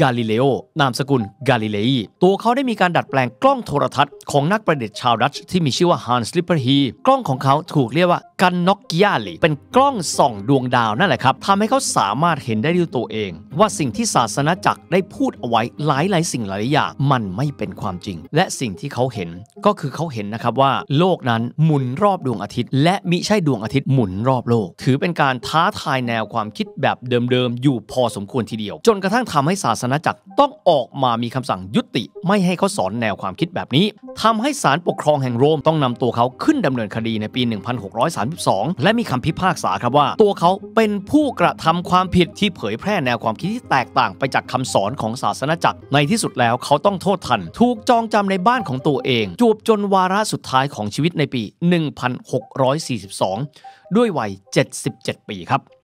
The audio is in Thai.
กาลิเลโอนามสกุลกาลิเลีตัวเขาได้มีการดัดแปลงกล้องโทรทัศน์ของนักประดิษฐ์ชาวดัตช์ที่มีชื่อว่าฮันส์ลิปเปอร์ฮีกล้องของเขาถูกเรียกว่ากันน็อกกอาลีเป็นกล้องส่องดวงดาวนั่นแหละครับทำให้เขาสามารถเห็นได้ด้วยตัวเอง ว่าสิ่งที่ศาสนาจักรได้พูดเอาไว้หลายหลายสิ่งหลายอย่างมันไม่เป็นความจริง และสิ่งที่เขาเห็นก็คือเขาเห็นนะครับว่าโลกนั้นหมุนรอบดวงอาทิตย์ และมิใช่ดวงอาทิตย์หมุนรอบโลก ถือเป็นการท้าทายแนวความคิดแบบเดิมๆอยู่พอสมควรทีเดียว จนกระทั่งทำให้ศาสนาจักรต้องออกมามีคำสั่งยุติ ไม่ให้เขาสอนแนวความคิดแบบนี้ ทำให้ศาลปกครองแห่งโรมต้องนำตัวเขาขึ้นดำเนินคดีในปี 1630 2532และมีคำพิพากษาครับว่า ตัวเขาเป็นผู้กระทำความผิดที่เผยแพร่แนวความคิดที่แตกต่างไปจากคำสอนของศาสนาจักรในที่สุดแล้วเขาต้องโทษทันถูกจองจำในบ้านของตัวเอง จูบจนวาระสุดท้ายของชีวิตในปี 1642 ด้วยวัย 77 ปีครับ